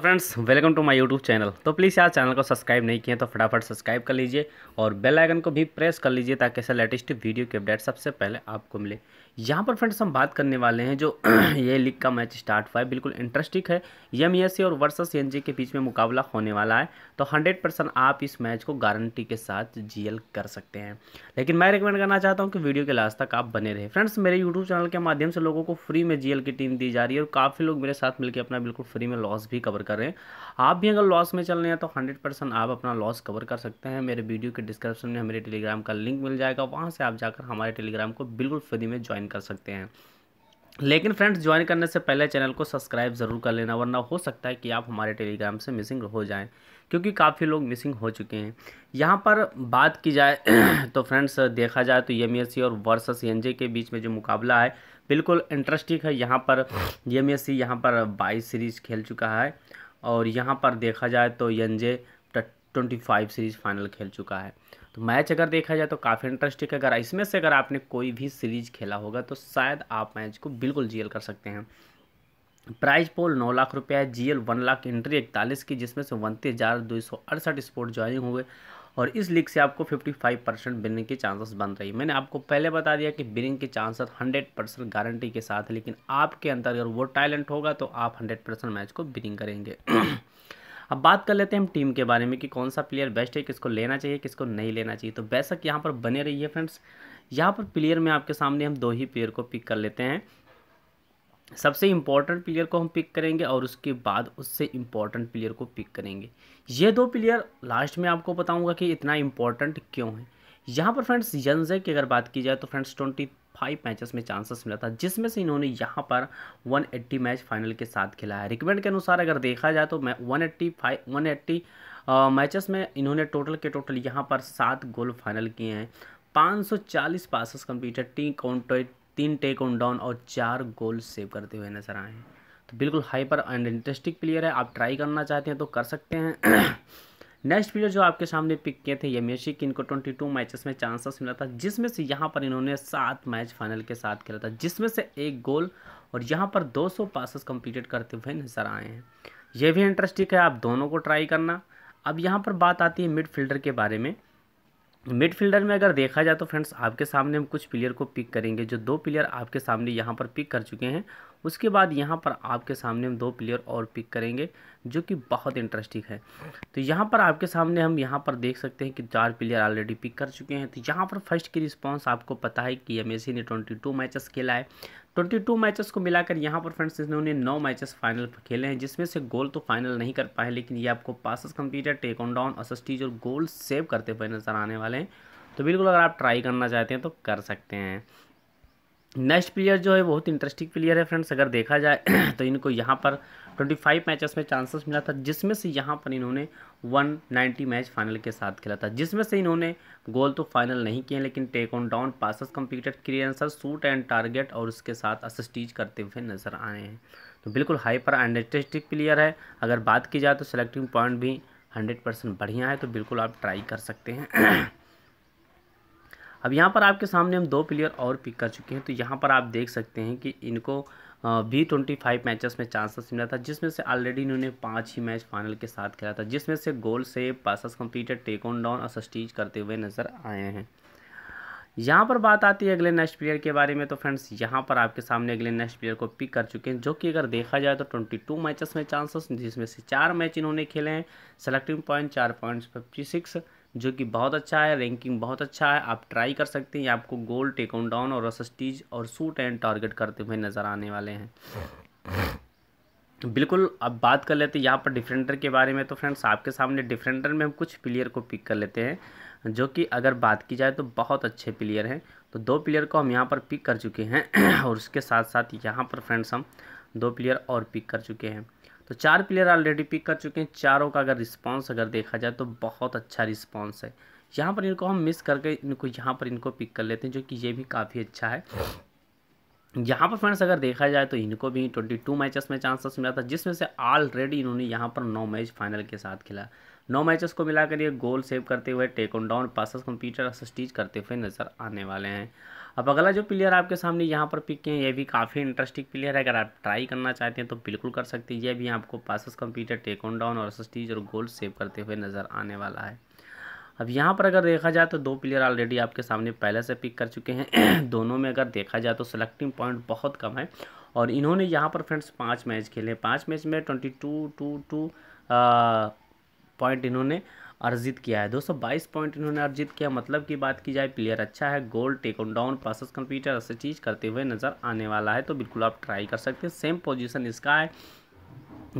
friends welcome to my YouTube channel तो please यार channel को सब्सक्राइब नहीं किया तो फटाफट सब्सक्राइब कर लीजिए और बेल आइकन को भी प्रेस कर लीजिए ताकि ऐसा लेटेस्ट वीडियो की अपडेट सबसे पहले आपको मिले यहाँ पर फ्रेंड्स हम बात करने वाले हैं जो ये लीग का मैच स्टार्ट हुआ है बिल्कुल इंटरेस्टिंग है एम e और वर्सेस एन के बीच में मुकाबला होने वाला है तो 100 परसेंट आप इस मैच को गारंटी के साथ जीएल कर सकते हैं लेकिन मैं रिकमेंड करना चाहता हूँ कि वीडियो के लास्ट तक आप बने रहे फ्रेंड्स मेरे यूट्यूब चैनल के माध्यम से लोगों को फ्री में जी की टीम दी जा रही है और काफ़ी लोग मेरे साथ मिलकर अपना बिल्कुल फ्री में लॉस भी कवर कर रहे हैं आप भी अगर लॉस में चल रहे हैं तो हंड्रेड आप अपना लॉस कवर कर सकते हैं मेरे वीडियो के डिस्क्रिप्शन में हमारे टेलीग्राम का लिंक मिल जाएगा वहाँ से आप जाकर हमारे टेलीग्राम को बिल्कुल फ्री में ज्वाइन कर सकते हैं लेकिन फ्रेंड्स ज्वाइन करने से पहले चैनल को सब्सक्राइब ज़रूर कर लेना वरना हो सकता है कि आप हमारे टेलीग्राम से मिसिंग हो जाएं क्योंकि काफ़ी लोग मिसिंग हो चुके हैं यहाँ पर बात की जाए तो फ्रेंड्स देखा जाए तो एम और वर्सेस एन के बीच में जो मुकाबला है बिल्कुल इंटरेस्टिंग है यहाँ पर एम एस यहाँ पर बाईस सीरीज़ खेल चुका है और यहाँ पर देखा जाए तो N twenty five series final खेल चुका है तो मैच अगर देखा जाए तो काफ़ी इंटरेस्टिंग अगर इसमें से अगर आपने कोई भी सीरीज खेला होगा तो शायद आप मैच को बिल्कुल जीएल कर सकते हैं प्राइज पोल नौ लाख रुपया है जीएल वन लाख एंट्री इकतालीस की जिसमें से उनतीस हज़ार दो सौ अड़सठ स्पोर्ट ज्वाइनिंग हुए और इस लीग से आपको फिफ्टी फाइव परसेंट बिनिंग के चांसेस बन रही है मैंने आपको पहले बता दिया कि बिनिंग के चांसेस हंड्रेड परसेंट गारंटी के साथ है लेकिन आपके अंदर अगर वो टैलेंट होगा तो आप हंड्रेड परसेंट मैच को बिनिंग करेंगे अब बात कर लेते हैं हम टीम के बारे में कि कौन सा प्लेयर बेस्ट है किसको लेना चाहिए किसको नहीं लेना चाहिए तो बेशक यहाँ पर बने रहिए फ्रेंड्स यहाँ पर प्लेयर में आपके सामने हम दो ही प्लेयर को पिक कर लेते हैं सबसे इम्पॉर्टेंट प्लेयर को हम पिक करेंगे और उसके बाद उससे इम्पॉर्टेंट प्लेयर को पिक करेंगे ये दो प्लेयर लास्ट में आपको बताऊंगा कि इतना इम्पॉर्टेंट क्यों है यहाँ पर फ्रेंड्स यंजे की अगर बात की जाए तो फ्रेंड्स ट्वेंटी फाइव मैचेस में चांसेस मिला था जिसमें से इन्होंने यहाँ पर 180 मैच फाइनल के साथ खेला है रिकमेंड के अनुसार अगर देखा जाए तो one eighty five one eighty matches में इन्होंने टोटल के टोटल यहाँ पर सात गोल फाइनल किए हैं 540 पासेस कंप्लीटेड टी काउंट तीन टेक ऑन डाउन और चार गोल सेव करते हुए नजर आए हैं तो बिल्कुल हाइपर एंड इंटरेस्टिंग प्लेयर है आप ट्राई करना चाहते हैं तो कर सकते हैं नेक्स्ट प्लेयर जो आपके सामने पिक किए थे ये मेसी की इनको ट्वेंटी टू मैचेस में चांसेस मिला था जिसमें से यहाँ पर इन्होंने सात मैच फाइनल के साथ खेला था जिसमें से एक गोल और यहाँ पर दो सौ पासिस कम्प्लीटेड करते हुए नजर आए हैं ये भी इंटरेस्टिंग है आप दोनों को ट्राई करना अब यहाँ पर बात आती है मिडफील्डर के बारे में मिडफील्डर में अगर देखा जाए तो फ्रेंड्स आपके सामने हम कुछ प्लेयर को पिक करेंगे जो दो प्लेयर आपके सामने यहाँ पर पिक कर चुके हैं उसके बाद यहाँ पर आपके सामने हम दो प्लेयर और पिक करेंगे जो कि बहुत इंटरेस्टिंग है तो यहाँ पर आपके सामने हम यहाँ पर देख सकते हैं कि चार प्लेयर ऑलरेडी पिक कर चुके हैं तो यहाँ पर फर्स्ट की रिस्पॉन्स आपको पता है कि एम ने ट्वेंटी टू मैचेस खेला है ट्वेंटी टू मैचेस को मिलाकर यहाँ पर फ्रेंड्स इन्होंने नौ मैचेस फाइनल खेले हैं जिसमें से गोल तो फाइनल नहीं कर पाए लेकिन ये आपको passes completed take on down assists और गोल सेव करते हुए नज़र आने वाले हैं तो बिल्कुल अगर आप ट्राई करना चाहते हैं तो कर सकते हैं नेक्स्ट प्लेयर जो है बहुत इंटरेस्टिंग प्लेयर है फ्रेंड्स अगर देखा जाए तो इनको यहाँ पर 25 मैचेस में चांसेस मिला था जिसमें से यहाँ पर इन्होंने 190 मैच फाइनल के साथ खेला था जिसमें से इन्होंने गोल तो फाइनल नहीं किए लेकिन take on down passes completed क्रियंसर शूट एंड टारगेट और उसके साथ असिस्टीज करते हुए नजर आए हैं तो बिल्कुल हाइपर एंडस्टिक प्लेयर है अगर बात की जाए तो सेलेक्टिंग पॉइंट भी हंड्रेड परसेंट बढ़िया है तो बिल्कुल आप ट्राई कर सकते हैं अब यहाँ पर आपके सामने हम दो प्लेयर और पिक कर चुके हैं तो यहाँ पर आप देख सकते हैं कि इनको बी ट्वेंटी फाइव मैचेस में चांसेस मिला था जिसमें से ऑलरेडी इन्होंने पांच ही मैच फाइनल के साथ खेला था जिसमें से गोल से passes completed take on down और सस्टीज करते हुए नज़र आए हैं यहाँ पर बात आती है अगले नेक्स्ट प्लेयर के बारे में तो फ्रेंड्स यहाँ पर आपके सामने अगले नेक्स्ट प्लेयर को पिक कर चुके हैं जो कि अगर देखा जाए तो ट्वेंटी टू मैचेस में चांसेस जिसमें से चार मैच इन्होंने खेले हैं सेलेक्टिंग पॉइंट चार पॉइंट्स फिफ्टी सिक्स जो कि बहुत अच्छा है रैंकिंग बहुत अच्छा है आप ट्राई कर सकते हैं आपको गोल टेक ऑन डाउन और रसस्टीज और सूट एंड टारगेट करते हुए नज़र आने वाले हैं बिल्कुल अब बात कर लेते हैं यहाँ पर डिफेंडर के बारे में तो फ्रेंड्स आपके सामने डिफेंडर में हम कुछ प्लेयर को पिक कर लेते हैं जो कि अगर बात की जाए तो बहुत अच्छे प्लेयर हैं तो दो प्लेयर को हम यहाँ पर पिक कर चुके हैं और उसके साथ साथ यहाँ पर फ्रेंड्स हम दो प्लेयर और पिक कर चुके हैं तो चार प्लेयर ऑलरेडी पिक कर चुके हैं चारों का अगर रिस्पॉन्स अगर देखा जाए तो बहुत अच्छा रिस्पॉन्स है यहाँ पर इनको हम मिस करके इनको यहाँ पर इनको पिक कर लेते हैं जो कि ये भी काफ़ी अच्छा है यहाँ पर फ्रेंड्स अगर देखा जाए तो इनको भी ट्वेंटी टू मैचेस में चांसेस मिला था जिसमें से ऑलरेडी इन्होंने यहाँ पर नौ मैच फाइनल के साथ खेला नौ मैचेस को मिलाकर ये गोल सेव करते हुए take on down passes computer assists करते हुए नज़र आने वाले हैं अब अगला जो प्लेयर आपके सामने यहाँ पर पिक किए हैं ये भी काफ़ी इंटरेस्टिंग प्लेयर है अगर आप ट्राई करना चाहते हैं तो बिल्कुल कर सकते हैं ये भी आपको passes computer take on down और सस्टीज और गोल सेव करते हुए नज़र आने वाला है अब यहाँ पर अगर देखा जाए तो दो प्लेयर ऑलरेडी आपके सामने पहले से पिक कर चुके हैं दोनों में अगर देखा जाए तो सेलेक्टिंग पॉइंट बहुत कम है और इन्होंने यहाँ पर फ्रेंड्स पाँच मैच खेले पाँच मैच में twenty two two two point इन्होंने अर्जित किया है दोस्तों बाईस पॉइंट इन्होंने अर्जित किया मतलब की बात की जाए प्लेयर अच्छा है goal take on down passes computer ऐसे चीज़ करते हुए नज़र आने वाला है तो बिल्कुल आप ट्राई कर सकते हैं सेम पोजिशन इसका है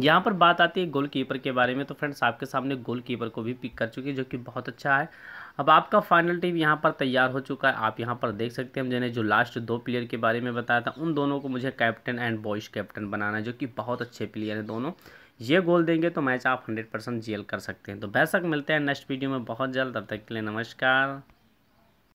यहाँ पर बात आती है गोलकीपर के बारे में तो फ्रेंड्स आपके सामने गोलकीपर को भी पिक कर चुके हैं जो कि बहुत अच्छा है अब आपका फाइनल टीम यहाँ पर तैयार हो चुका है आप यहाँ पर देख सकते हैं मैंने जो लास्ट दो प्लेयर के बारे में बताया था उन दोनों को मुझे कैप्टन एंड बॉयज़ कैप्टन बनाना है जो कि बहुत अच्छे प्लेयर हैं दोनों ये गोल देंगे तो मैच आप हंड्रेड परसेंट जेल कर सकते हैं तो बेशक मिलते हैं नेक्स्ट वीडियो में बहुत जल्द तब तक के लिए नमस्कार